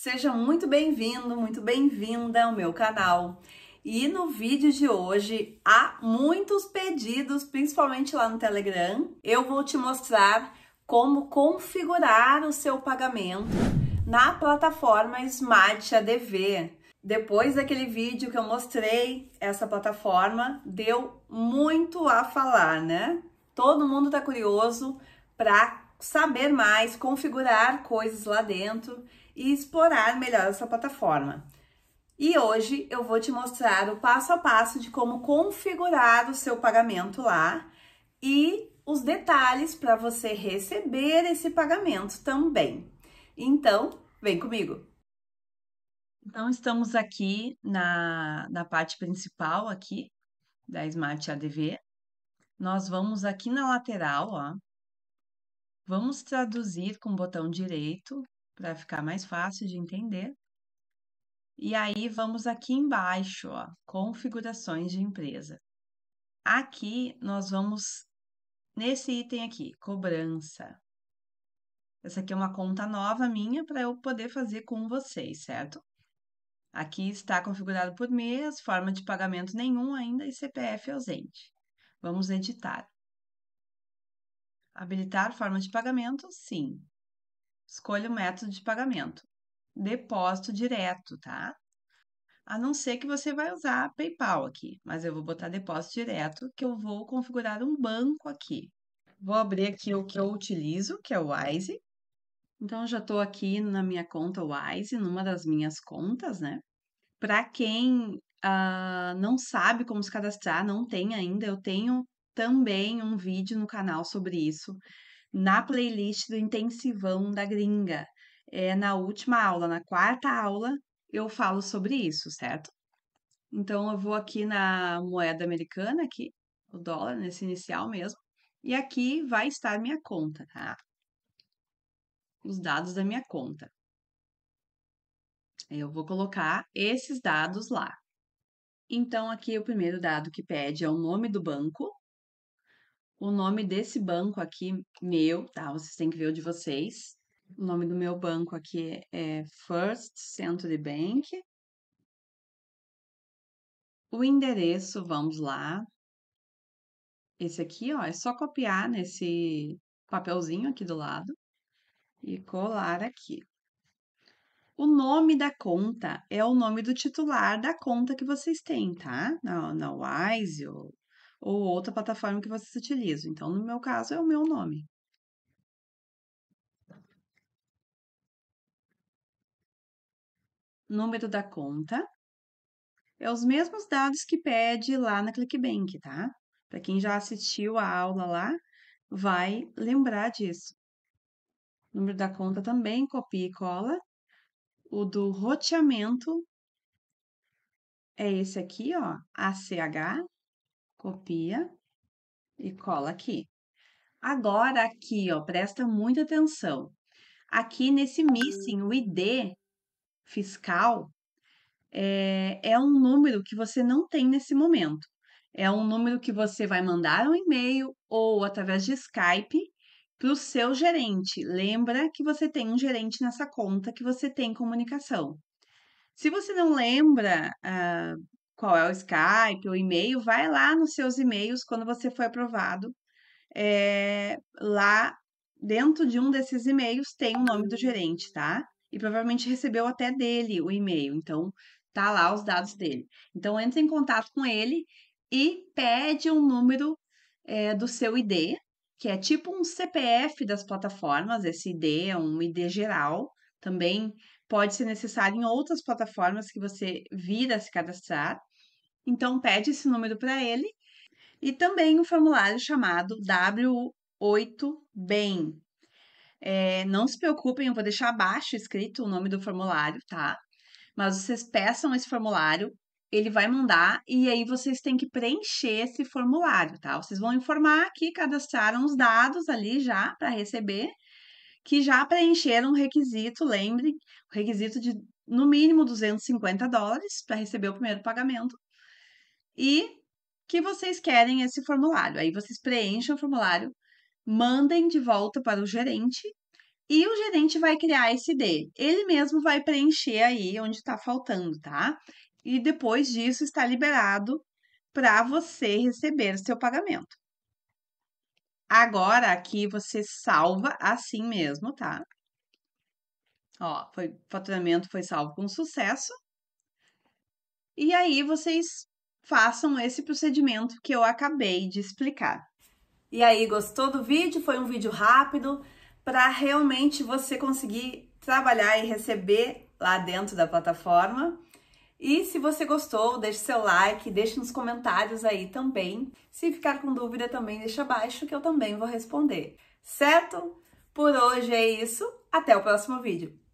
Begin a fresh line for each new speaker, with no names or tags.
Seja muito bem-vindo, muito bem-vinda ao meu canal. E no vídeo de hoje há muitos pedidos, principalmente lá no Telegram. Eu vou te mostrar como configurar o seu pagamento na plataforma Smart ADV. Depois daquele vídeo que eu mostrei, essa plataforma deu muito a falar, né? Todo mundo tá curioso para saber mais, configurar coisas lá dentro e explorar melhor essa plataforma. E hoje eu vou te mostrar o passo a passo de como configurar o seu pagamento lá e os detalhes para você receber esse pagamento também. Então, vem comigo! Então, estamos aqui na, na parte principal aqui da Smart ADV. Nós vamos aqui na lateral, ó. Vamos traduzir com o botão direito para ficar mais fácil de entender. E aí vamos aqui embaixo, ó, configurações de empresa. Aqui nós vamos nesse item aqui, cobrança. Essa aqui é uma conta nova minha para eu poder fazer com vocês, certo? Aqui está configurado por mês, forma de pagamento nenhum ainda e CPF ausente. Vamos editar. Habilitar forma de pagamento, sim. Escolha o método de pagamento. Depósito direto, tá? A não ser que você vai usar PayPal aqui, mas eu vou botar depósito direto, que eu vou configurar um banco aqui. Vou abrir aqui o que eu utilizo, que é o Wise. Então, já estou aqui na minha conta Wise, numa das minhas contas, né? Para quem uh, não sabe como se cadastrar, não tem ainda, eu tenho também um vídeo no canal sobre isso na playlist do Intensivão da Gringa. É, na última aula, na quarta aula, eu falo sobre isso, certo? Então, eu vou aqui na moeda americana, aqui, o dólar, nesse inicial mesmo, e aqui vai estar minha conta, tá? Os dados da minha conta. Eu vou colocar esses dados lá. Então, aqui o primeiro dado que pede é o nome do banco, o nome desse banco aqui, meu, tá? Vocês têm que ver o de vocês. O nome do meu banco aqui é First Century Bank. O endereço, vamos lá. Esse aqui, ó, é só copiar nesse papelzinho aqui do lado e colar aqui. O nome da conta é o nome do titular da conta que vocês têm, tá? Na, na Wise ou ou outra plataforma que vocês utilizam. Então, no meu caso, é o meu nome. Número da conta. É os mesmos dados que pede lá na ClickBank, tá? Para quem já assistiu a aula lá, vai lembrar disso. O número da conta também copia e cola. O do roteamento é esse aqui, ó, ACH, copia e cola aqui. Agora aqui, ó, presta muita atenção. Aqui nesse hum. missing, o ID fiscal é, é um número que você não tem nesse momento. É um número que você vai mandar um e-mail ou através de Skype para o seu gerente. Lembra que você tem um gerente nessa conta que você tem comunicação. Se você não lembra, ah, qual é o Skype, o e-mail, vai lá nos seus e-mails quando você foi aprovado. É, lá dentro de um desses e-mails tem o nome do gerente, tá? E provavelmente recebeu até dele o e-mail, então tá lá os dados dele. Então entre em contato com ele e pede o um número é, do seu ID, que é tipo um CPF das plataformas, esse ID é um ID geral, também pode ser necessário em outras plataformas que você vir a se cadastrar. Então, pede esse número para ele. E também um formulário chamado W8BEM. É, não se preocupem, eu vou deixar abaixo escrito o nome do formulário, tá? Mas vocês peçam esse formulário, ele vai mandar e aí vocês têm que preencher esse formulário, tá? Vocês vão informar que cadastraram os dados ali já para receber, que já preencheram o requisito, lembre, o requisito de no mínimo 250 dólares para receber o primeiro pagamento e que vocês querem esse formulário. Aí vocês preenchem o formulário, mandem de volta para o gerente e o gerente vai criar esse D Ele mesmo vai preencher aí onde está faltando, tá? E depois disso está liberado para você receber seu pagamento. Agora aqui você salva assim mesmo, tá? Ó, foi, faturamento foi salvo com sucesso. E aí vocês façam esse procedimento que eu acabei de explicar. E aí, gostou do vídeo? Foi um vídeo rápido para realmente você conseguir trabalhar e receber lá dentro da plataforma. E se você gostou, deixe seu like, deixe nos comentários aí também. Se ficar com dúvida, também deixa abaixo que eu também vou responder. Certo? Por hoje é isso. Até o próximo vídeo.